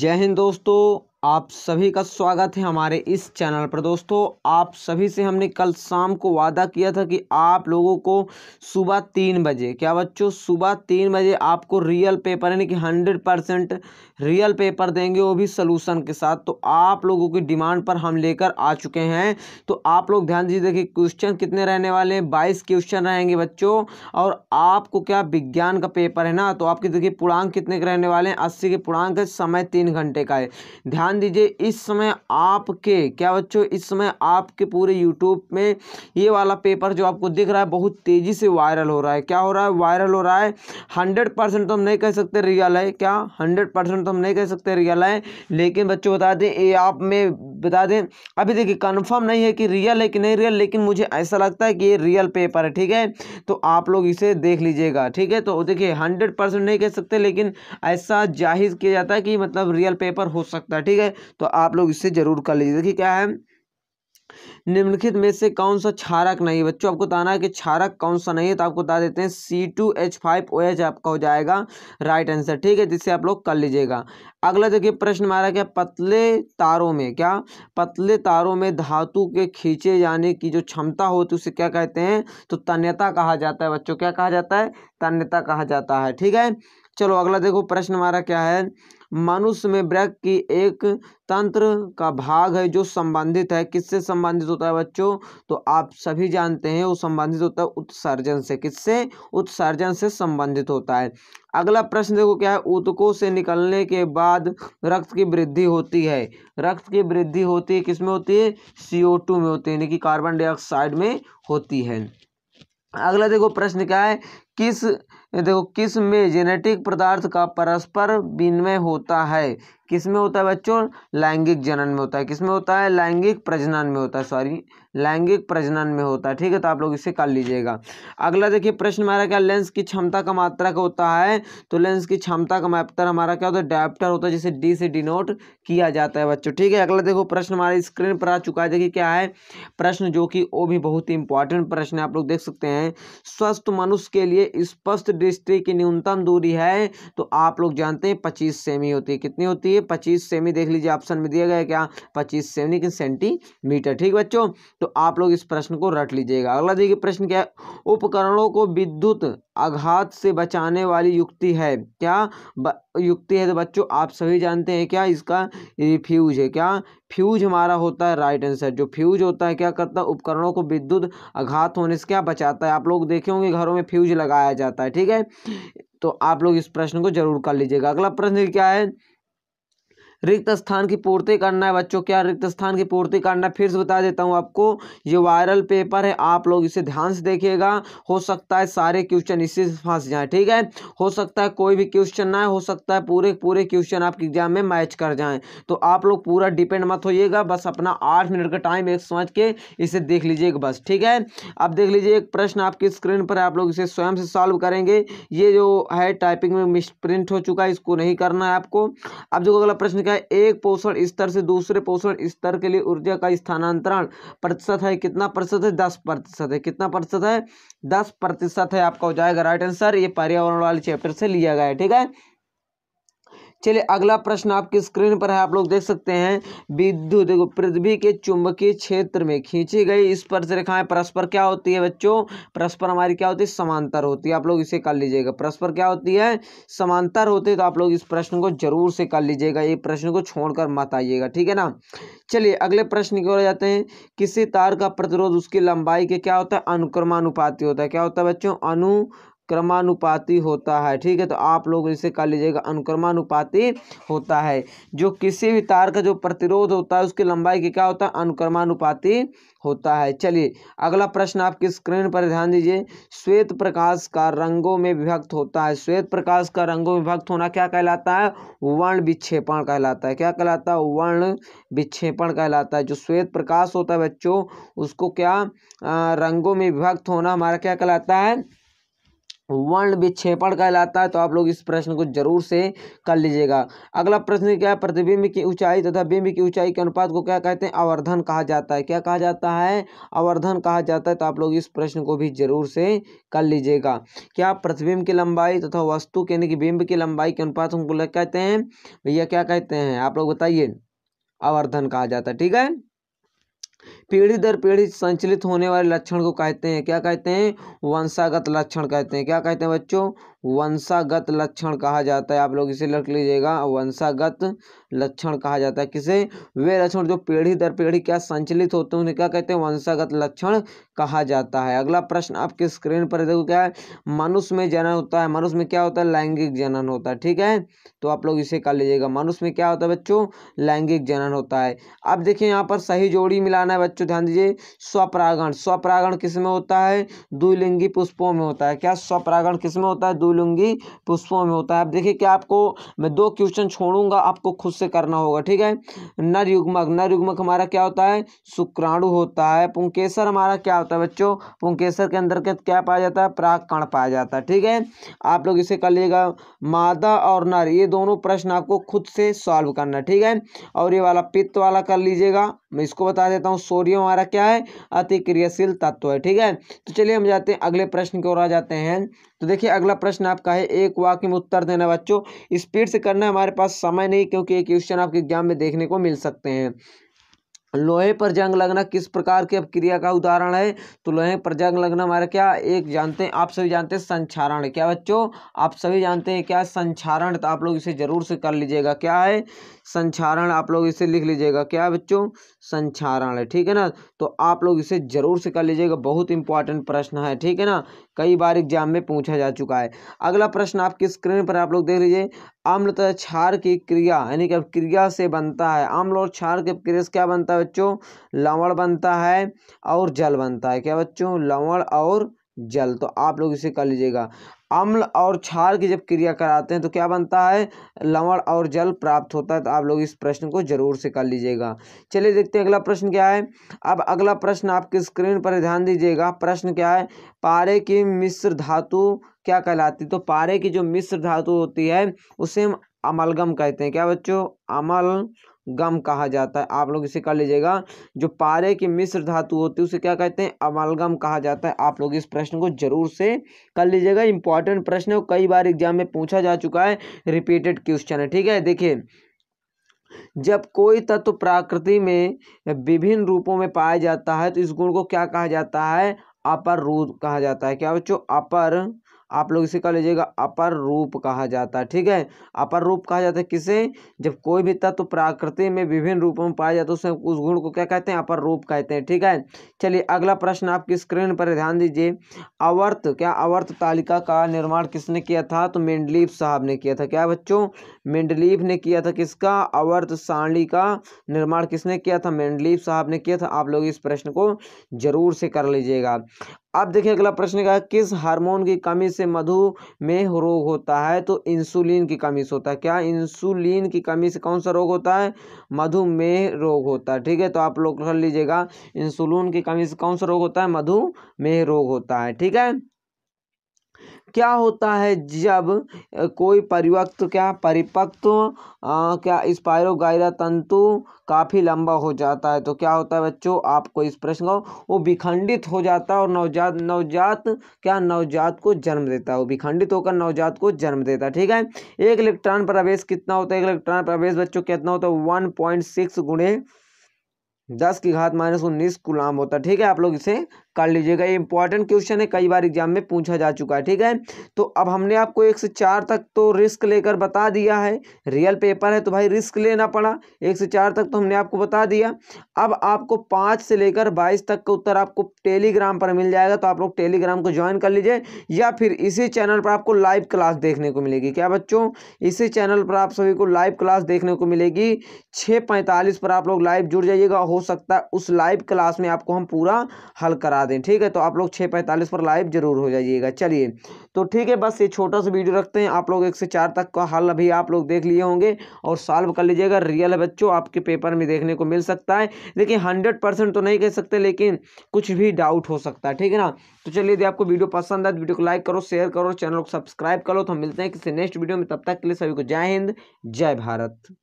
जय हिंद दोस्तों आप सभी का स्वागत है हमारे इस चैनल पर दोस्तों आप सभी से हमने कल शाम को वादा किया था कि आप लोगों को सुबह तीन बजे क्या बच्चों सुबह तीन बजे आपको रियल पेपर यानी कि हंड्रेड परसेंट रियल पेपर देंगे वो भी सलूशन के साथ तो आप लोगों की डिमांड पर हम लेकर आ चुके हैं तो आप लोग ध्यान दीजिए देखिए क्वेश्चन कितने रहने वाले हैं बाईस क्वेश्चन रहेंगे बच्चों और आपको क्या विज्ञान का पेपर है ना तो आपके देखिए पूर्णांक कितने के रहने वाले हैं अस्सी के पूर्णांक है समय तीन घंटे का है ध्यान मान दीजिए इस समय आपके क्या बच्चों इस समय आपके पूरे यूट्यूब में ये वाला पेपर जो आपको दिख रहा है बहुत तेज़ी से वायरल हो रहा है क्या हो रहा है वायरल हो रहा है हंड्रेड परसेंट तो हम नहीं कह सकते रियल है क्या हंड्रेड परसेंट तो हम नहीं कह सकते रियल है लेकिन बच्चों बता दें ये आप में बता दें अभी देखिए कन्फर्म नहीं है कि रियल है कि नहीं रियल लेकिन मुझे ऐसा लगता है कि ये रियल पेपर है ठीक है तो आप लोग इसे देख लीजिएगा ठीक है तो देखिए हंड्रेड परसेंट नहीं कह सकते लेकिन ऐसा जाहिर किया जाता है कि मतलब रियल पेपर हो सकता है ठीक है तो आप लोग इसे ज़रूर कर लीजिए देखिए क्या है निम्नलिखित में से कौन सा क्षारक नहीं है बच्चों आपको बताना है कि क्षारक कौन सा नहीं है तो आपको बता देते हैं C two H five O H आपका हो जाएगा राइट आंसर ठीक है जिससे आप लोग कर लीजिएगा अगला देखिए प्रश्न हमारा क्या पतले तारों में क्या पतले तारों में धातु के खींचे जाने की जो क्षमता होती है उसे क्या कहते हैं तो तन्यता कहा जाता है बच्चों क्या कहा जाता है तन्यता कहा जाता है ठीक है चलो अगला देखो प्रश्न हमारा क्या है मनुष्य में वृक्क की एक तंत्र का भाग है जो संबंधित है किससे संबंधित होता है बच्चों तो आप सभी जानते हैं वो संबंधित होता है उत्सर्जन से किससे उत्सर्जन से संबंधित होता है अगला प्रश्न देखो क्या है उत्को से निकलने के बाद रक्त की वृद्धि होती है रक्त की वृद्धि होती है किसमें होती है सीओ टू में होती है यानी कि कार्बन डाइऑक्साइड में होती है अगला देखो प्रश्न क्या है किस देखो किस में जेनेटिक पदार्थ का परस्पर विनिमय होता है किसमें होता है बच्चों लैंगिक जनन में होता है किसमें होता है लैंगिक प्रजनन में होता है सॉरी लैंगिक प्रजनन में होता है ठीक है तो आप लोग इसे कर लीजिएगा अगला देखिए प्रश्न हमारा क्या लेंस की क्षमता का मात्रक होता है तो लेंस की क्षमता का मात्रा हमारा क्या होता है डायप्टर होता है जिसे डी से डिनोट किया जाता है बच्चों ठीक है अगला देखो प्रश्न हमारे स्क्रीन पर आ चुका है देखिए क्या है प्रश्न जो कि वो भी बहुत ही इंपॉर्टेंट प्रश्न है आप लोग देख सकते हैं स्वस्थ मनुष्य के लिए स्पष्ट दृष्टि की न्यूनतम दूरी है तो आप लोग जानते हैं पच्चीस सेमी होती है कितनी होती है पच्चीस सेमी देख लीजिए ऑप्शन में दिया गया क्या पच्चीस सेमी लेकिन सेंटीमीटर ठीक बच्चों तो आप लोग इस प्रश्न को रट लीजिएगा अगला देखिए प्रश्न क्या है उपकरणों को विद्युत आघात से बचाने वाली युक्ति है क्या ब, युक्ति है तो बच्चों आप सभी जानते हैं क्या इसका फ्यूज है क्या फ्यूज हमारा होता है राइट आंसर जो फ्यूज होता है क्या करता है उपकरणों को विद्युत आघात होने से क्या बचाता है आप लोग देखे होंगे घरों में फ्यूज लगाया जाता है ठीक है तो आप लोग इस प्रश्न को जरूर कर लीजिएगा अगला प्रश्न क्या है रिक्त स्थान की पूर्ति करना है बच्चों क्या रिक्त स्थान की पूर्ति करना है फिर से बता देता हूँ आपको ये वायरल पेपर है आप लोग इसे ध्यान से देखिएगा हो सकता है सारे क्वेश्चन इससे फंस जाए ठीक है हो सकता है कोई भी क्वेश्चन ना हो सकता है पूरे पूरे क्वेश्चन आपके एग्जाम में मैच कर जाएँ तो आप लोग पूरा डिपेंड मत होइएगा बस अपना आठ मिनट का टाइम एक समझ के इसे देख लीजिए बस ठीक है अब देख लीजिए एक प्रश्न आपकी स्क्रीन पर आप लोग इसे स्वयं से सॉल्व करेंगे ये जो है टाइपिंग में मिस प्रिंट हो चुका है इसको नहीं करना है आपको अब जो अगला प्रश्न क्या क्या एक पोषण स्तर से दूसरे पोषण स्तर के लिए ऊर्जा का स्थानांतरण प्रतिशत है कितना प्रतिशत है दस प्रतिशत है कितना प्रतिशत है दस प्रतिशत है आपका हो जाएगा राइट आंसर ये पर्यावरण वाले चैप्टर से लिया गया है ठीक है चलिए अगला प्रश्न आपकी स्क्रीन पर है आप लोग देख सकते हैं विद्युत देखो पृथ्वी के चुंबकीय क्षेत्र में खींची गई इस पर से रेखाएं परस्पर क्या होती है बच्चों परस्पर हमारी क्या होती है समांतर होती है आप लोग इसे कर लीजिएगा परस्पर क्या होती है समांतर होती है तो आप लोग इस प्रश्न को जरूर से कर लीजिएगा ये प्रश्न को छोड़कर मत आइएगा ठीक है ना चलिए अगले प्रश्न की ओर जाते हैं किसी तार का प्रतिरोध उसकी लंबाई के क्या होता है अनुक्रमानुपाती होता है क्या होता है बच्चों अनु क्रमानुपाती होता है ठीक है तो आप लोग इसे कह लीजिएगा अनुक्रमानुपाती होता है जो किसी भी तार का जो प्रतिरोध होता है उसकी लंबाई की क्या होता है अनुक्रमानुपाती होता है चलिए अगला प्रश्न आपकी स्क्रीन पर ध्यान दीजिए श्वेत प्रकाश का रंगों में विभक्त होता है श्वेत प्रकाश का रंगों में विभक्त होना क्या कहलाता है वर्ण विक्षेपण कहलाता है क्या कहलाता है वर्ण विक्षेपण कहलाता है जो श्वेत प्रकाश होता है बच्चों उसको क्या रंगों में विभक्त होना हमारा क्या कहलाता है वर्ण विक्षेपण कहलाता है तो आप लोग इस प्रश्न को जरूर से कर लीजिएगा अगला प्रश्न क्या है प्रतिबिंब की ऊंचाई तथा बिंब की ऊंचाई के अनुपात को क्या कहते हैं आवर्धन कहा जाता है क्या कहा जाता है आवर्धन कहा जाता है तो आप लोग इस प्रश्न को भी जरूर से कर लीजिएगा क्या प्रतिबिंब की लंबाई तथा वस्तु के यानी कि बिंब की लंबाई के अनुपात उनको कहते हैं भैया क्या कहते हैं आप लोग बताइए आवर्धन कहा जाता है ठीक है पीढ़ी दर पीढ़ी संचलित होने वाले लक्षण को कहते हैं क्या कहते हैं वंशागत लक्षण कहते हैं क्या कहते हैं बच्चों वंशागत लक्षण कहा जाता है आप लोग इसे लिख लीजिएगा वंशागत लक्षण कहा जाता है किसे वे लक्षण जो पीढ़ी दर पीढ़ी क्या संचलित होते हैं उन्हें क्या कहते हैं वंशागत लक्षण कहा जाता है अगला प्रश्न आपके स्क्रीन पर देखो क्या है मनुष्य में जनन होता है मनुष्य में क्या होता है लैंगिक जनन होता है ठीक है तो आप लोग इसे कर लीजिएगा मनुष्य में क्या होता है बच्चों लैंगिक जनन होता है अब देखिए यहाँ पर सही जोड़ी मिलाना है बच्चों ध्यान दीजिए स्वपरागण स्वपरागण किस में होता है दुलिंगी पुष्पों में होता है क्या स्वपरागण किस में होता है दुलिंगी पुष्पों में होता है अब देखिए क्या आपको मैं दो क्वेश्चन छोड़ूंगा आपको खुद से करना होगा ठीक है नर युग्मक नर युग्मक हमारा क्या होता है शुक्राणु होता है पुंकेसर हमारा क्या होता है बच्चों पुंकेसर के अंदर के क्या पाया जाता है प्राग कण पाया जाता है ठीक है आप लोग इसे कर लीजिएगा मादा और नर ये दोनों प्रश्न आपको खुद से सॉल्व करना है ठीक है और ये वाला पित्त वाला कर लीजिएगा मैं इसको बता देता हूँ सोडियम हमारा क्या है अति क्रियाशील तत्व है ठीक है तो चलिए हम जाते हैं अगले प्रश्न की ओर आ जाते हैं तो देखिए अगला प्रश्न आपका है एक वाक्य में उत्तर देना बच्चों स्पीड से करना है हमारे पास समय नहीं क्योंकि एक क्वेश्चन आपके एग्जाम में देखने को मिल सकते हैं लोहे पर जंग लगना किस प्रकार की अब क्रिया का उदाहरण है तो लोहे पर जंग लगना हमारा क्या एक जानते हैं आप सभी जानते हैं संक्षारण क्या बच्चों आप सभी जानते हैं क्या संक्षारण तो आप लोग इसे जरूर से कर लीजिएगा क्या है संक्षारण आप लोग इसे लिख लीजिएगा क्या बच्चों संचारण है ठीक है ना तो आप लोग इसे जरूर से कर लीजिएगा बहुत इंपॉर्टेंट प्रश्न है ठीक है ना कई बार एग्जाम में पूछा जा चुका है अगला प्रश्न आपकी स्क्रीन पर आप लोग देख लीजिए अम्ल तथा क्षार की क्रिया यानी कि क्रिया से बनता है अम्ल और क्षार के क्रिया से क्या बनता है बच्चों लवण बनता है और जल बनता है क्या बच्चों लवण और जल तो आप लोग इसे कर लीजिएगा अम्ल और क्षार की जब क्रिया कराते हैं तो क्या बनता है लवण और जल प्राप्त होता है तो आप लोग इस प्रश्न को जरूर से कर लीजिएगा चलिए देखते हैं अगला प्रश्न क्या है अब अगला प्रश्न आपकी स्क्रीन पर ध्यान दीजिएगा प्रश्न क्या है पारे की मिश्र धातु क्या कहलाती तो पारे की जो मिश्र धातु होती है उसे हम अमलगम कहते हैं क्या बच्चों अमल गम कहा जाता है आप लोग इसे कर लीजिएगा जो पारे की मिश्र धातु होती है उसे क्या कहते हैं अमलगम कहा जाता है आप लोग इस प्रश्न को जरूर से कर लीजिएगा इंपॉर्टेंट प्रश्न है कई बार एग्जाम में पूछा जा चुका है रिपीटेड क्वेश्चन है ठीक है देखिए जब कोई तत्व तो प्रकृति में विभिन्न रूपों में पाया जाता है तो इस गुण को क्या कहा जाता है अपर रूप कहा जाता है क्या बच्चों अपर आप लोग इसे कह लीजिएगा अपर रूप कहा जाता है ठीक है अपर रूप कहा जाता है किसे जब कोई भी तत्व तो प्राकृति में विभिन्न रूपों में पाया जाता है उस गुण को क्या कहते हैं अपर रूप कहते हैं ठीक है चलिए अगला प्रश्न आपकी स्क्रीन पर ध्यान दीजिए अवर्त क्या अवर्त तालिका का निर्माण किसने किया था तो मेंडलीप साहब ने किया था क्या बच्चों मेंडलीप ने किया था किसका अवर्त सारणी का निर्माण किसने किया था मेंडलीप साहब ने किया था आप लोग इस प्रश्न को जरूर से कर लीजिएगा अब देखिए अगला प्रश्न का किस हार्मोन की कमी से मधुमेह रोग होता है तो इंसुलिन की कमी से होता है क्या इंसुलिन की कमी से कौन सा रोग होता है मधुमेह रोग होता है ठीक है तो आप लोग कर लीजिएगा इंसुलिन की कमी से कौन सा रोग होता है मधुमेह रोग होता है ठीक है क्या होता है जब कोई परिवक्त क्या परिपक्व क्या स्पाइरोगाइरा तंतु काफ़ी लंबा हो जाता है तो क्या होता है बच्चों आपको इस प्रश्न का वो विखंडित हो जाता है और नवजात नवजात क्या नवजात को जन्म देता है वो विखंडित होकर नवजात को जन्म देता है ठीक है एक इलेक्ट्रॉन प्रवेश कितना होता है एक इलेक्ट्रॉन प्रवेश बच्चों कितना होता है वन पॉइंट सिक्स गुणे दस की घात माइनस उन्नीस गुलाम होता है ठीक है आप लोग इसे कर लीजिएगा ये इंपॉर्टेंट क्वेश्चन है कई बार एग्जाम में पूछा जा चुका है ठीक है तो अब हमने आपको एक से चार तक तो रिस्क लेकर बता दिया है रियल पेपर है तो भाई रिस्क लेना पड़ा एक से चार तक तो हमने आपको बता दिया अब आपको पाँच से लेकर बाईस तक का उत्तर आपको टेलीग्राम पर मिल जाएगा तो आप लोग टेलीग्राम को ज्वाइन कर लीजिए या फिर इसी चैनल पर आपको लाइव क्लास देखने को मिलेगी क्या बच्चों इसी चैनल पर आप सभी को लाइव क्लास देखने को मिलेगी छः पैंतालीस पर आप लोग लाइव जुड़ जाइएगा हो सकता है उस लाइव क्लास में आपको हम पूरा हल करा बता दें ठीक है तो आप लोग छः पैंतालीस पर लाइव जरूर हो जाइएगा चलिए तो ठीक है बस ये छोटा सा वीडियो रखते हैं आप लोग एक से चार तक का हल अभी आप लोग देख लिए होंगे और सॉल्व कर लीजिएगा रियल बच्चों आपके पेपर में देखने को मिल सकता है देखिए हंड्रेड परसेंट तो नहीं कह सकते लेकिन कुछ भी डाउट हो सकता है ठीक है ना तो चलिए यदि आपको वीडियो पसंद आए वीडियो तो को लाइक करो शेयर करो चैनल को सब्सक्राइब करो तो हम मिलते हैं किसी नेक्स्ट वीडियो में तब तक के लिए सभी को जय हिंद जय भारत